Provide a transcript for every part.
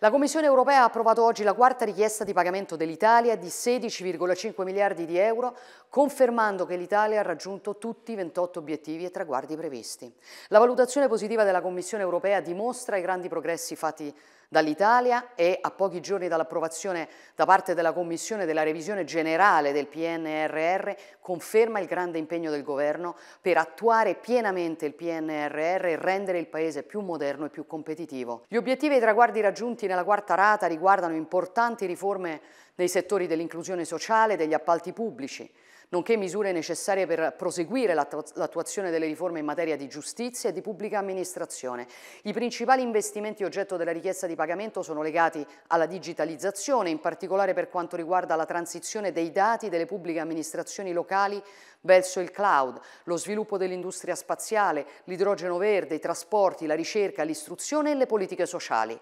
La Commissione europea ha approvato oggi la quarta richiesta di pagamento dell'Italia di 16,5 miliardi di euro, confermando che l'Italia ha raggiunto tutti i 28 obiettivi e traguardi previsti. La valutazione positiva della Commissione europea dimostra i grandi progressi fatti dall'Italia e a pochi giorni dall'approvazione da parte della Commissione della revisione generale del PNRR conferma il grande impegno del Governo per attuare pienamente il PNRR e rendere il Paese più moderno e più competitivo. Gli obiettivi e i traguardi raggiunti interventi nella quarta rata riguardano importanti riforme nei settori dell'inclusione sociale e degli appalti pubblici, nonché misure necessarie per proseguire l'attuazione delle riforme in materia di giustizia e di pubblica amministrazione. I principali investimenti oggetto della richiesta di pagamento sono legati alla digitalizzazione, in particolare per quanto riguarda la transizione dei dati delle pubbliche amministrazioni locali verso il cloud, lo sviluppo dell'industria spaziale, l'idrogeno verde, i trasporti, la ricerca, l'istruzione e le politiche sociali.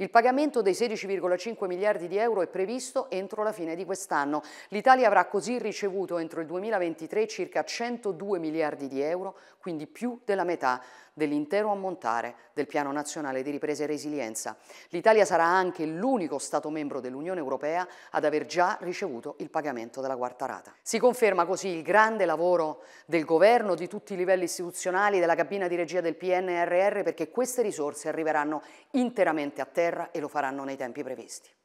Il pagamento dei 16,5 miliardi di euro è previsto entro la fine di quest'anno. L'Italia avrà così ricevuto entro il 2023 circa 102 miliardi di euro, quindi più della metà dell'intero ammontare del Piano Nazionale di Ripresa e Resilienza. L'Italia sarà anche l'unico Stato membro dell'Unione Europea ad aver già ricevuto il pagamento della quarta rata. Si conferma così il grande lavoro del Governo, di tutti i livelli istituzionali, della cabina di regia del PNRR, perché queste risorse arriveranno interamente a terra terra e lo faranno nei tempi previsti.